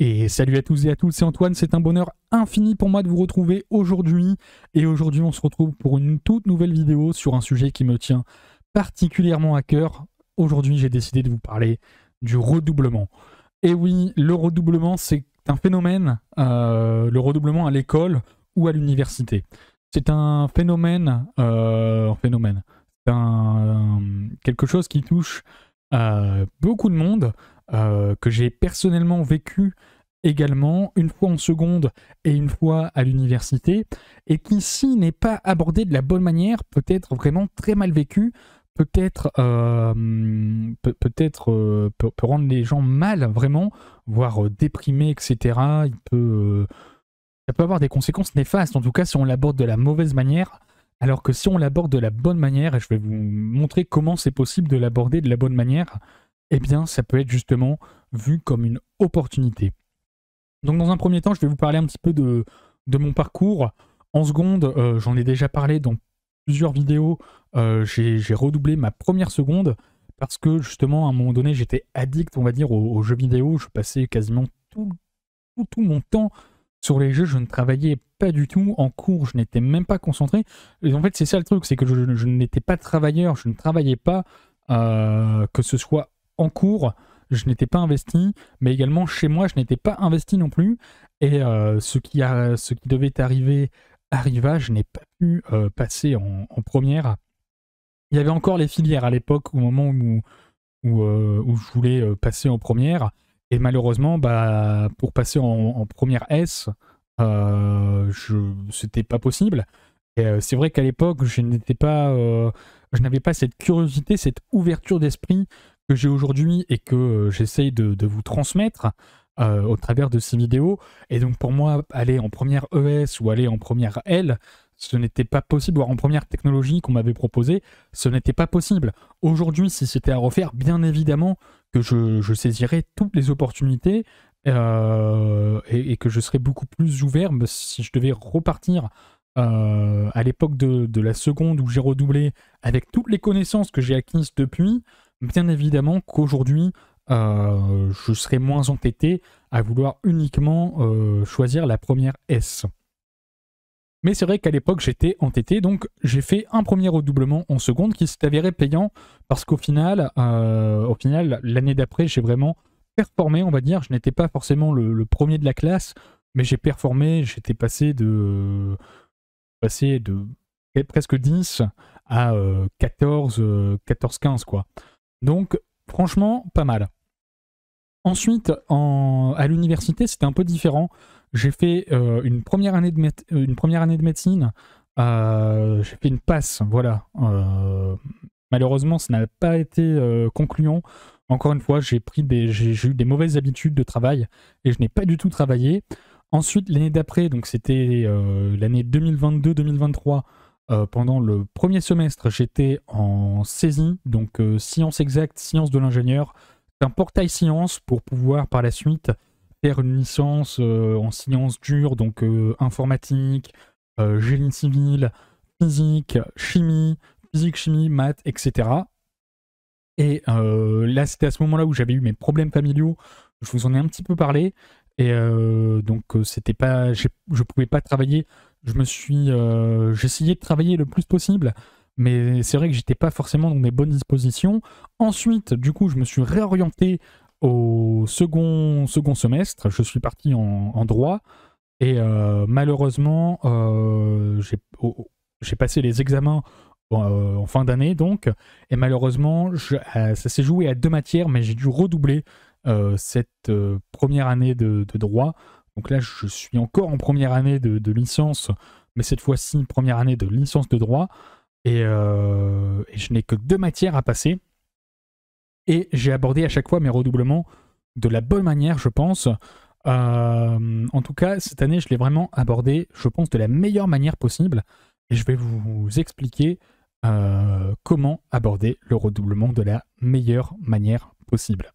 Et salut à tous et à toutes, c'est Antoine, c'est un bonheur infini pour moi de vous retrouver aujourd'hui. Et aujourd'hui on se retrouve pour une toute nouvelle vidéo sur un sujet qui me tient particulièrement à cœur. Aujourd'hui j'ai décidé de vous parler du redoublement. Et oui, le redoublement c'est un phénomène, euh, le redoublement à l'école ou à l'université. C'est un phénomène, euh, phénomène, un, euh, quelque chose qui touche euh, beaucoup de monde, euh, que j'ai personnellement vécu également, une fois en seconde et une fois à l'université, et qui s'il n'est pas abordé de la bonne manière, peut-être vraiment très mal vécu, peut-être euh, euh, peut peut, rendre les gens mal vraiment, voire déprimés, etc. Il ça peut avoir des conséquences néfastes, en tout cas si on l'aborde de la mauvaise manière. Alors que si on l'aborde de la bonne manière, et je vais vous montrer comment c'est possible de l'aborder de la bonne manière, eh bien, ça peut être justement vu comme une opportunité. Donc, dans un premier temps, je vais vous parler un petit peu de, mon parcours. En seconde, euh, j'en ai déjà parlé dans plusieurs vidéos. Euh, j'ai redoublé ma première seconde parce que justement, à un moment donné, j'étais addict, on va dire, aux, jeux vidéo. Je passais quasiment tout, tout, mon temps sur les jeux, je ne travaillais pas du tout. En cours, je n'étais même pas concentré. Et en fait, c'est ça le truc, c'est que je, n'étais pas travailleur, je ne travaillais pas, euh, que ce soit en cours, je n'étais pas investi, mais également chez moi, je n'étais pas investi non plus. Et euh, ce, qui ce qui devait arriver arriva, je n'ai pas pu euh, passer en, première. Il y avait encore les filières à l'époque, au moment où, où, euh, je voulais passer en première. Et malheureusement, bah, pour passer en, première S, c'était pas possible. Et c'est vrai qu'à l'époque, je n'étais pas, je n'avais pas cette curiosité, cette ouverture d'esprit que j'ai aujourd'hui et que euh, j'essaye de, vous transmettre euh, au travers de ces vidéos. Et donc pour moi, aller en première ES ou aller en première L, ce n'était pas possible, voire en première technologie qu'on m'avait proposée, ce n'était pas possible. Aujourd'hui, si c'était à refaire, bien évidemment que je, saisirais toutes les opportunités euh, et, que je serais beaucoup plus ouvert si je devais repartir à l'époque de, la seconde où j'ai redoublé avec toutes les connaissances que j'ai acquises depuis. Bien évidemment qu'aujourd'hui, euh, je serais moins entêté à vouloir uniquement euh, choisir la première S. Mais c'est vrai qu'à l'époque, j'étais entêté, donc j'ai fait un premier redoublement en seconde qui s'est avéré payant parce qu'au final, euh, l'année d'après, j'ai vraiment performé, on va dire. Je n'étais pas forcément le, premier de la classe, mais j'ai performé. J'étais passé de passé de presque 10 à 14, 14, 15 quoi. Donc, franchement, pas mal. Ensuite, à l'université, c'était un peu différent. J'ai fait euh, une, première année de euh, une première année de médecine. Euh, j'ai fait une passe, voilà. malheureusement, ça n'a pas été concluant. Encore une fois, j'ai eu des mauvaises habitudes de travail et je n'ai pas du tout travaillé. Ensuite, l'année d'après, donc c'était l'année 2022-2023, euh, pendant le premier semestre, j'étais en saisie, donc science euh, sciences exactes, sciences de l'ingénieur. C'est un portail science pour pouvoir par la suite faire une licence euh, en sciences dures, donc informatique, génie civil, physique, chimie, physique, chimie, maths, etc. Et là, c'était à ce moment-là où j'avais eu mes problèmes familiaux. Je vous en ai un petit peu parlé. Et donc, c'était pas, je pouvais pas travailler je me suis, euh, j'essayais de travailler le plus possible, mais c'est vrai que j'étais pas forcément dans mes bonnes dispositions. Ensuite, du coup, je me suis réorienté au second, second semestre. Je suis parti en, droit et euh, malheureusement, euh, j'ai passé les examens en, fin d'année donc, et malheureusement, ça s'est joué à deux matières, mais j'ai dû redoubler cette première année de droit donc là, je suis encore en première année de, licence, mais cette fois-ci, première année de licence de droit. Euh, et, je n'ai que deux matières à passer. Et j'ai abordé à chaque fois mes redoublements de la bonne manière, je pense. Euh, en tout cas, cette année, je l'ai vraiment abordé, je pense, de la meilleure manière possible. Et je vais vous expliquer euh, comment aborder le redoublement de la meilleure manière possible.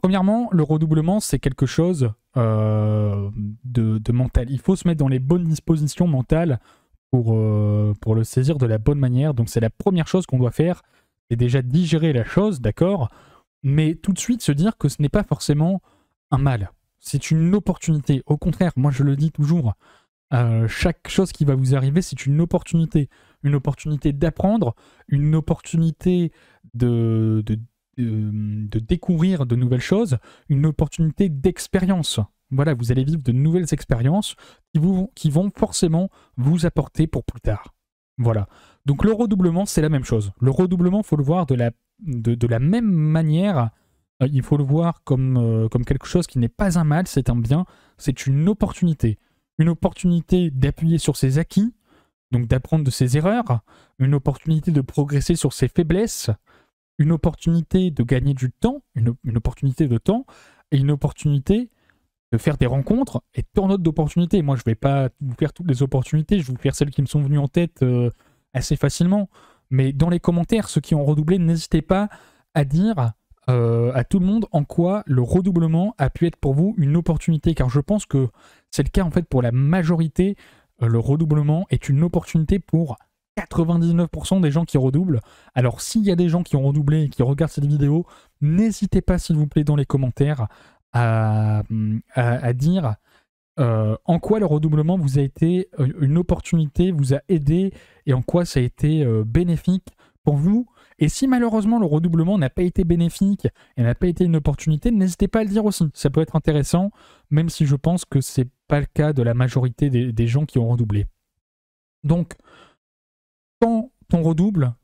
Premièrement, le redoublement, c'est quelque chose euh, de, mental. Il faut se mettre dans les bonnes dispositions mentales pour, euh, pour le saisir de la bonne manière. Donc c'est la première chose qu'on doit faire, c'est déjà digérer la chose, d'accord, mais tout de suite se dire que ce n'est pas forcément un mal. C'est une opportunité. Au contraire, moi je le dis toujours, euh, chaque chose qui va vous arriver, c'est une opportunité. Une opportunité d'apprendre, une opportunité de, de, euh, de découvrir de nouvelles choses, une opportunité d'expérience. Voilà, vous allez vivre de nouvelles expériences qui, vont forcément vous apporter pour plus tard. Voilà. Donc le redoublement, c'est la même chose. Le redoublement, faut le voir de la, même manière. Euh, il faut le voir comme, euh, comme quelque chose qui n'est pas un mal, c'est un bien, c'est une opportunité. Une opportunité d'appuyer sur ses acquis, donc d'apprendre de ses erreurs, une opportunité de progresser sur ses faiblesses, une opportunité de gagner du temps, une, opportunité de temps, et une opportunité de faire des rencontres et d'autres d'opportunités. Moi, je ne vais pas vous faire toutes les opportunités, je vais vous faire celles qui me sont venues en tête euh, assez facilement. Mais dans les commentaires, ceux qui ont redoublé, n'hésitez pas à dire euh, à tout le monde en quoi le redoublement a pu être pour vous une opportunité, car je pense que c'est le cas en fait pour la majorité. Euh, le redoublement est une opportunité pour 99% des gens qui redoublent. Alors s'il y a des gens qui ont redoublé et qui regardent cette vidéo, n'hésitez pas s'il vous plaît dans les commentaires à, mm, dire euh, en quoi le redoublement vous a été euh, une opportunité, vous a aidé et en quoi ça a été euh, bénéfique pour vous. Et si malheureusement le redoublement n'a pas été bénéfique et n'a pas été une opportunité, n'hésitez pas à le dire aussi. Ça peut être intéressant, même si je pense que c'est pas le cas de la majorité des, des gens qui ont redoublé. Donc, quand on redouble,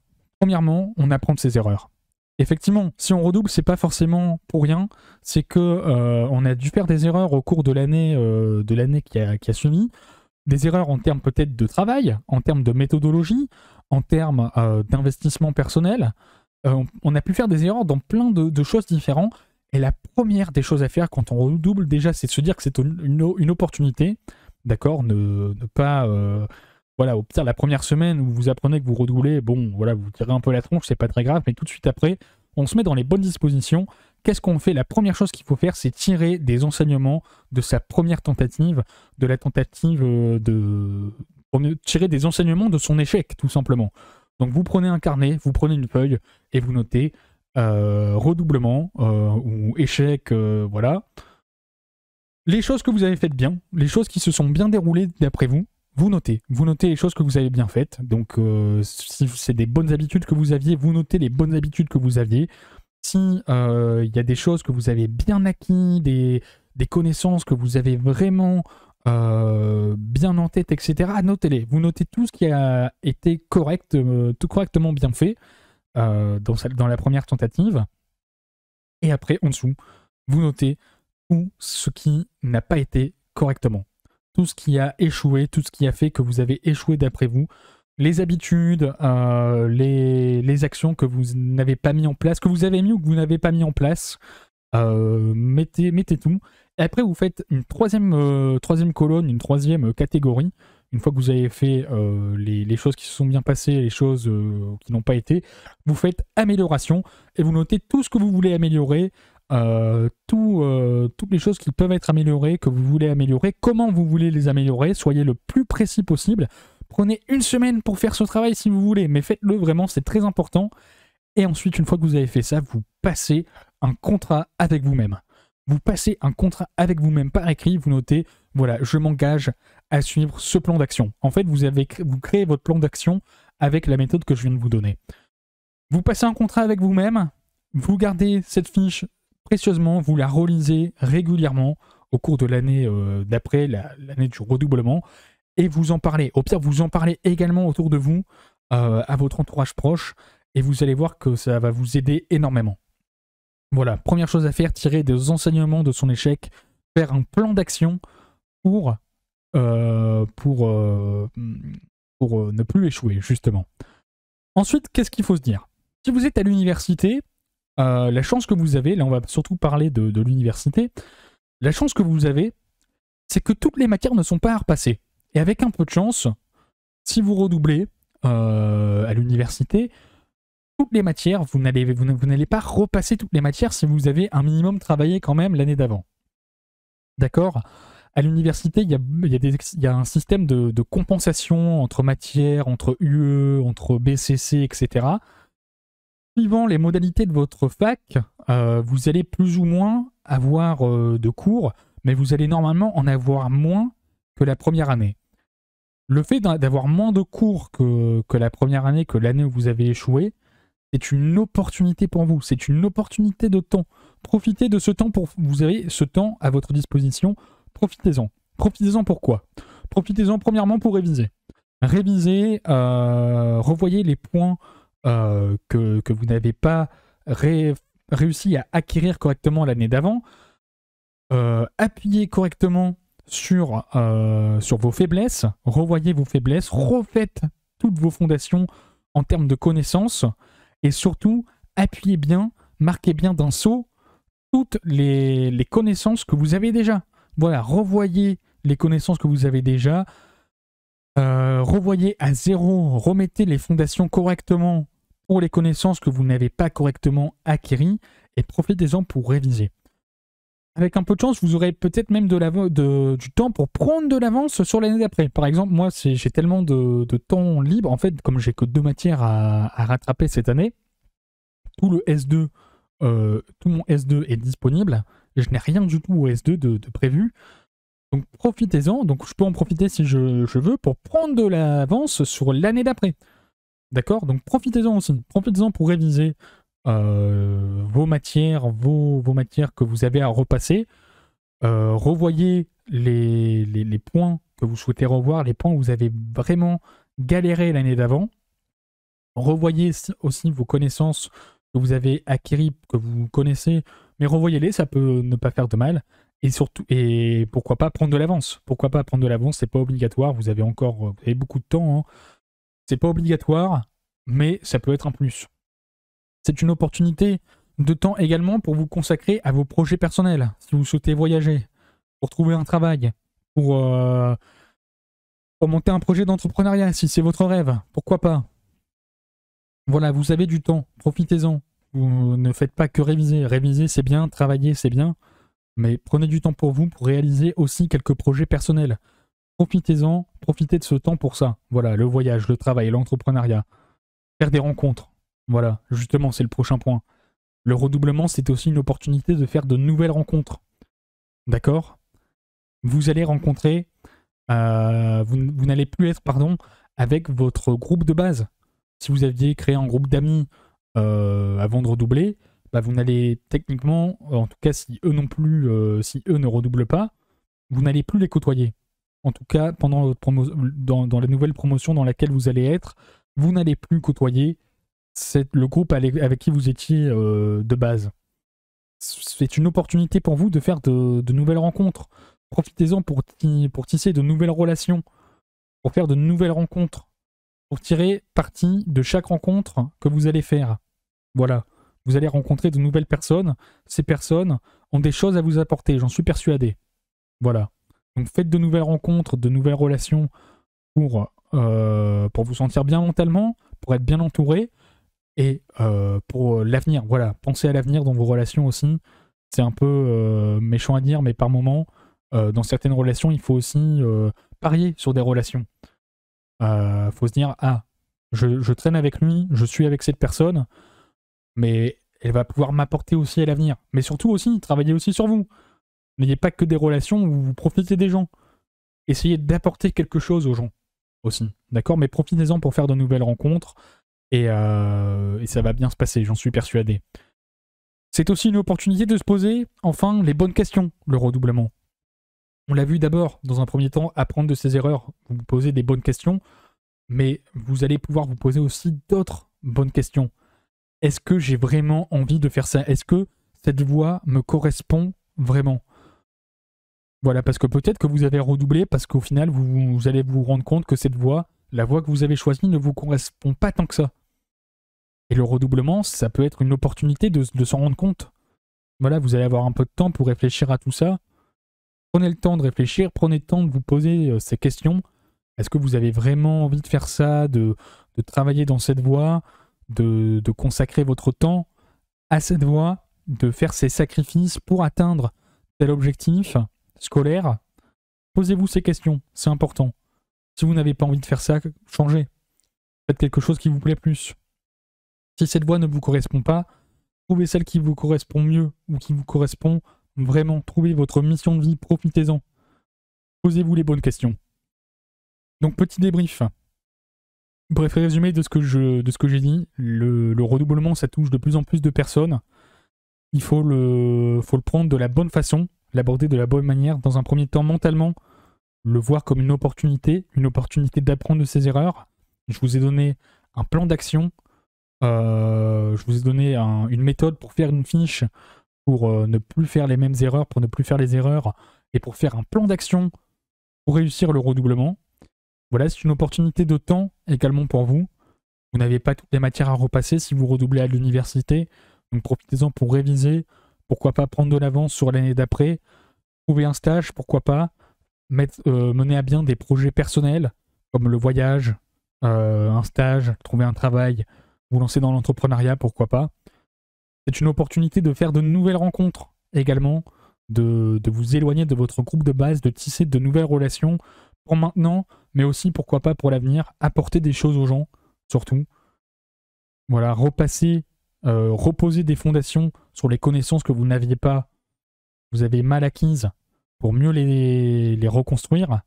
premièrement, on apprend de ses erreurs. Effectivement, si on redouble, c'est pas forcément pour rien, c'est que euh, on a dû faire des erreurs au cours de l'année euh, de l'année qui a, suivi, des erreurs en termes peut-être de travail, en termes de méthodologie, en termes euh, d'investissement personnel. on a pu faire des erreurs dans plein de, choses différentes. Et la première des choses à faire quand on redouble déjà, c'est de se dire que c'est une, opportunité, d'accord, ne, pas voilà, au pire, la première semaine où vous apprenez que vous redoublez, bon, voilà, vous tirez un peu la tronche, c'est pas très grave, mais tout de suite après, on se met dans les bonnes dispositions. Qu'est-ce qu'on fait La première chose qu'il faut faire, c'est tirer des enseignements de sa première tentative, de la tentative euh, de. tirer des enseignements de son échec, tout simplement. Donc vous prenez un carnet, vous prenez une feuille et vous notez euh, redoublement euh, ou échec, voilà. Les choses que vous avez faites bien, les choses qui se sont bien déroulées d'après vous, vous notez. Vous notez les choses que vous avez bien faites. Donc, euh, si c'est des bonnes habitudes que vous aviez, vous notez les bonnes habitudes que vous aviez. Si euh, il y a des choses que vous avez bien acquis, des, connaissances que vous avez vraiment euh, bien en tête, etc., notez-les. Vous notez tout ce qui a été correct, tout correctement bien fait dans, dans la première tentative. Et après, en dessous, vous notez tout ce qui n'a pas été correctement tout ce qui a échoué, tout ce qui a fait que vous avez échoué d'après vous, les habitudes, euh, les, actions que vous n'avez pas mis en place, que vous avez mis ou que vous n'avez pas mis en place, euh, mettez, mettez tout. Et après, vous faites une troisième, euh, troisième colonne, une troisième catégorie. Une fois que vous avez fait les, les, choses qui se sont bien passées, les choses qui n'ont pas été, vous faites amélioration et vous notez tout ce que vous voulez améliorer, euh, euh, toutes les choses qui peuvent être améliorées, que vous voulez améliorer, comment vous voulez les améliorer, soyez le plus précis possible. Prenez une semaine pour faire ce travail si vous voulez, mais faites-le vraiment, c'est très important. Et ensuite, une fois que vous avez fait ça, vous passez un contrat avec vous-même. Vous passez un contrat avec vous-même par écrit, vous notez, voilà, je m'engage à suivre ce plan d'action. En fait, vous, avez, vous créez votre plan d'action avec la méthode que je viens de vous donner. Vous passez un contrat avec vous-même, vous gardez cette fiche précieusement, vous la relisez régulièrement au cours de l'année euh, d'après, l'année du redoublement, et vous en parlez. Au pire, vous en parlez également autour de vous, euh, à votre entourage proche, et vous allez voir que ça va vous aider énormément. Voilà, première chose à faire, tirer des enseignements de son échec, faire un plan d'action pour, euh, pour, pour ne plus échouer, justement. Ensuite, qu'est-ce qu'il faut se dire Si vous êtes à l'université, euh, la chance que vous avez, là on va surtout parler de, l'université, la chance que vous avez, c'est que toutes les matières ne sont pas à repasser. Et avec un peu de chance, si vous redoublez euh, à l'université, toutes les matières, vous n'allez, pas repasser toutes les matières si vous avez un minimum travaillé quand même l'année d'avant. D'accord À l'université, il y a, un système de, compensation entre matières, entre UE, entre BCC, etc suivant les modalités de votre fac, euh, vous allez plus ou moins avoir euh, de cours, mais vous allez normalement en avoir moins que la première année. Le fait d'avoir moins de cours que, que la première année, que l'année où vous avez échoué, c'est une opportunité pour vous, c'est une opportunité de temps. Profitez de ce temps pour vous avez ce temps à votre disposition, profitez-en. Profitez-en pourquoi Profitez-en premièrement pour réviser. Réviser, euh, revoyez les points euh, que, vous n'avez pas réussi à acquérir correctement l'année d'avant, euh, appuyez correctement sur, euh, sur vos faiblesses, revoyez vos faiblesses, refaites toutes vos fondations en termes de connaissances, et surtout, appuyez bien, marquez bien d'un saut toutes les, connaissances que vous avez déjà. Voilà, revoyez les connaissances que vous avez déjà, revoyez à zéro, remettez les fondations correctement pour les connaissances que vous n'avez pas correctement acquises, et profitez-en pour réviser. Avec un peu de chance, vous aurez peut-être même du temps pour prendre de l'avance sur l'année d'après. Par exemple, moi, j'ai tellement de, temps libre, en fait, comme j'ai que deux matières à, rattraper cette année, tout le S2, euh, tout mon S2 est disponible. Je n'ai rien du tout au S2 de, prévu. Donc profitez-en. Donc je peux en profiter si je veux pour prendre de l'avance sur l'année d'après. D'accord Donc profitez-en aussi. Profitez-en pour réviser euh, vos matières, vos, matières que vous avez à repasser. Euh, revoyez les, points que vous souhaitez revoir, les points où vous avez vraiment galéré l'année d'avant. Revoyez aussi vos connaissances que vous avez acquises, que vous connaissez, mais revoyez-les, ça peut ne pas faire de mal. Et surtout, et pourquoi pas prendre de l'avance Pourquoi pas prendre de l'avance C'est pas obligatoire, vous avez encore beaucoup de temps. Hein. C'est pas obligatoire, mais ça peut être un plus. C'est une opportunité de temps également pour vous consacrer à vos projets personnels. Si vous souhaitez voyager, pour trouver un travail, pour, pour euh, monter un projet d'entrepreneuriat, si c'est votre rêve, pourquoi pas. Voilà, vous avez du temps, profitez-en. Vous ne faites pas que réviser. Réviser, c'est bien, travailler, c'est bien. Mais prenez du temps pour vous pour réaliser aussi quelques projets personnels. Profitez-en, profitez de ce temps pour ça. Voilà, le voyage, le travail, l'entrepreneuriat, faire des rencontres. Voilà, justement, c'est le prochain point. Le redoublement, c'est aussi une opportunité de faire de nouvelles rencontres. D'accord Vous allez rencontrer, euh, vous, n'allez plus être, pardon, avec votre groupe de base. Si vous aviez créé un groupe d'amis euh, avant de redoubler, bah, vous n'allez techniquement, en tout cas si eux non plus, euh, si eux ne redoublent pas, vous n'allez plus les côtoyer en tout cas pendant dans, la nouvelle promotion dans laquelle vous allez être, vous n'allez plus côtoyer le groupe avec qui vous étiez euh, de base. C'est une opportunité pour vous de faire de, nouvelles rencontres. Profitez-en pour tisser de nouvelles relations, pour faire de nouvelles rencontres, pour tirer parti de chaque rencontre que vous allez faire. Voilà, vous allez rencontrer de nouvelles personnes. Ces personnes ont des choses à vous apporter, j'en suis persuadé. Voilà. Donc faites de nouvelles rencontres, de nouvelles relations pour, euh, pour vous sentir bien mentalement, pour être bien entouré et euh, pour l'avenir. Voilà, pensez à l'avenir dans vos relations aussi. C'est un peu euh, méchant à dire, mais par moment, dans certaines relations, il faut aussi parier sur des relations. Il faut se dire, ah, je, je, traîne avec lui, je suis avec cette personne, mais elle va pouvoir m'apporter aussi à l'avenir. Mais surtout aussi, travailler aussi sur vous. N'ayez pas que des relations où vous profitez des gens. Essayez d'apporter quelque chose aux gens aussi. D'accord Mais profitez-en pour faire de nouvelles rencontres euh, et, ça va bien se passer, j'en suis persuadé. C'est aussi une opportunité de se poser, enfin, les bonnes questions, le redoublement. On l'a vu d'abord, dans un premier temps, apprendre de ses erreurs, vous vous posez des bonnes questions, mais vous allez pouvoir vous poser aussi d'autres bonnes questions. Est-ce que j'ai vraiment envie de faire ça Est-ce que cette voie me correspond vraiment voilà, parce que peut-être que vous avez redoublé, parce qu'au final, vous, allez vous rendre compte que cette voie, la voie que vous avez choisie, ne vous correspond pas tant que ça. Et le redoublement, ça peut être une opportunité de, s'en rendre compte. Voilà, vous allez avoir un peu de temps pour réfléchir à tout ça. Prenez le temps de réfléchir, prenez le temps de vous poser euh, ces questions. Est-ce que vous avez vraiment envie de faire ça, de, travailler dans cette voie, de, de consacrer votre temps à cette voie, de faire ces sacrifices pour atteindre tel objectif scolaire, posez-vous ces questions, c'est important. Si vous n'avez pas envie de faire ça, changez. Faites quelque chose qui vous plaît plus. Si cette voie ne vous correspond pas, trouvez celle qui vous correspond mieux ou qui vous correspond vraiment. Trouvez votre mission de vie, profitez-en. Posez-vous les bonnes questions. Donc petit débrief. Bref résumé de ce que je, de ce que j'ai dit, le, redoublement ça touche de plus en plus de personnes. Il faut faut le prendre de la bonne façon l'aborder de la bonne manière, dans un premier temps mentalement, le voir comme une opportunité, une opportunité d'apprendre de ses erreurs. Je vous ai donné un plan d'action, euh, je vous ai donné une méthode pour faire une fiche, pour euh, ne plus faire les mêmes erreurs, pour ne plus faire les erreurs, et pour faire un plan d'action pour réussir le redoublement. Voilà, c'est une opportunité de temps également pour vous. Vous n'avez pas toutes les matières à repasser si vous redoublez à l'université, donc profitez-en pour réviser, pourquoi pas prendre de l'avance sur l'année d'après, trouver un stage, pourquoi pas euh, mener à bien des projets personnels comme le voyage, euh, un stage, trouver un travail, vous lancer dans l'entrepreneuriat, pourquoi pas. C'est une opportunité de faire de nouvelles rencontres également, de, vous éloigner de votre groupe de base, de tisser de nouvelles relations pour maintenant, mais aussi pourquoi pas pour l'avenir, apporter des choses aux gens, surtout. Voilà, repasser Reposez euh, reposer des fondations sur les connaissances que vous n'aviez pas, vous avez mal acquises, pour mieux les, reconstruire.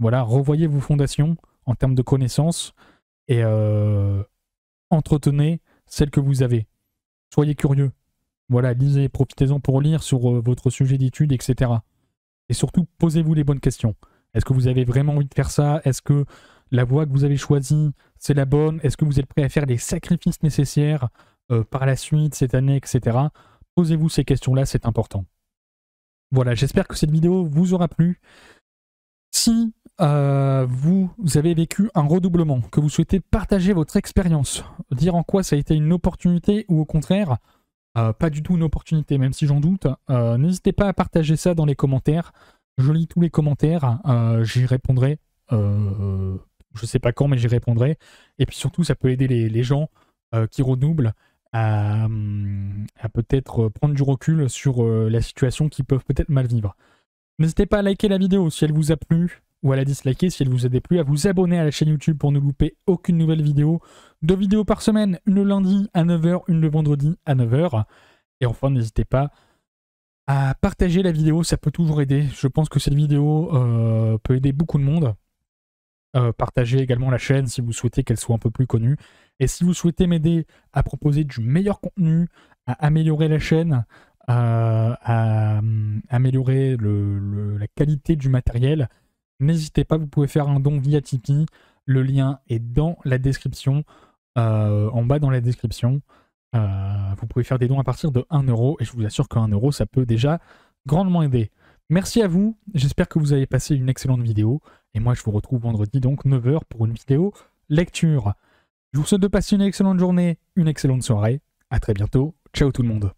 Voilà, revoyez vos fondations en termes de connaissances et euh, entretenez celles que vous avez. Soyez curieux. Voilà, lisez, profitez-en pour lire sur euh, votre sujet d'étude, etc. Et surtout, posez-vous les bonnes questions. Est-ce que vous avez vraiment envie de faire ça Est-ce que la voie que vous avez choisie, c'est la bonne Est-ce que vous êtes prêt à faire les sacrifices nécessaires euh, par la suite, cette année, etc. Posez-vous ces questions-là, c'est important. Voilà, j'espère que cette vidéo vous aura plu. Si euh, vous avez vécu un redoublement, que vous souhaitez partager votre expérience, dire en quoi ça a été une opportunité ou au contraire, euh, pas du tout une opportunité, même si j'en doute, n'hésitez pas à partager ça dans les commentaires. Je lis tous les commentaires, j'y répondrai. je sais pas quand, mais j'y répondrai. Et puis surtout, ça peut aider les gens qui redoublent euh, à, peut-être prendre du recul sur euh, la situation qu'ils peuvent peut-être mal vivre. N'hésitez pas à liker la vidéo si elle vous a plu ou à la disliker si elle vous a déplu, à vous abonner à la chaîne YouTube pour ne louper aucune nouvelle vidéo. Deux vidéos par semaine, une le lundi à 9h, une le vendredi à 9h. Et enfin, n'hésitez pas à partager la vidéo, ça peut toujours aider. Je pense que cette vidéo euh, peut aider beaucoup de monde. Euh, partagez également la chaîne si vous souhaitez qu'elle soit un peu plus connue. Et si vous souhaitez m'aider à proposer du meilleur contenu, à améliorer la chaîne, à, hum, améliorer la qualité du matériel, n'hésitez pas, vous pouvez faire un don via Tipeee. Le lien est dans la description, euh, en bas dans la description. Euh, vous pouvez faire des dons à partir de 1 euro et je vous assure qu'un euro, ça peut déjà grandement aider. Merci à vous, j'espère que vous avez passé une excellente vidéo et moi, je vous retrouve vendredi, donc 9h, pour une vidéo lecture. Je vous souhaite de passer une excellente journée, une excellente soirée. À très bientôt. Ciao tout le monde.